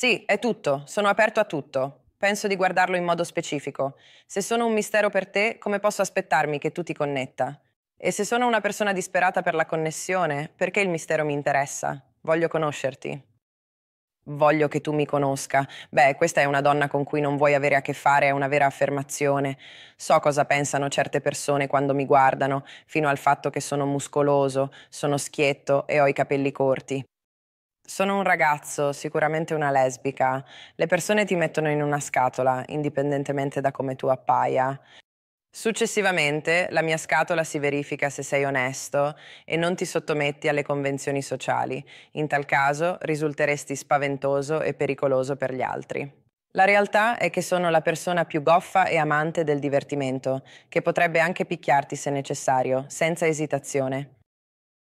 Sì, è tutto, sono aperto a tutto. Penso di guardarlo in modo specifico. Se sono un mistero per te, come posso aspettarmi che tu ti connetta? E se sono una persona disperata per la connessione, perché il mistero mi interessa? Voglio conoscerti. Voglio che tu mi conosca. Beh, questa è una donna con cui non vuoi avere a che fare, è una vera affermazione. So cosa pensano certe persone quando mi guardano, fino al fatto che sono muscoloso, sono schietto e ho i capelli corti. Sono un ragazzo, sicuramente una lesbica. Le persone ti mettono in una scatola, indipendentemente da come tu appaia. Successivamente, la mia scatola si verifica se sei onesto e non ti sottometti alle convenzioni sociali. In tal caso, risulteresti spaventoso e pericoloso per gli altri. La realtà è che sono la persona più goffa e amante del divertimento, che potrebbe anche picchiarti se necessario, senza esitazione.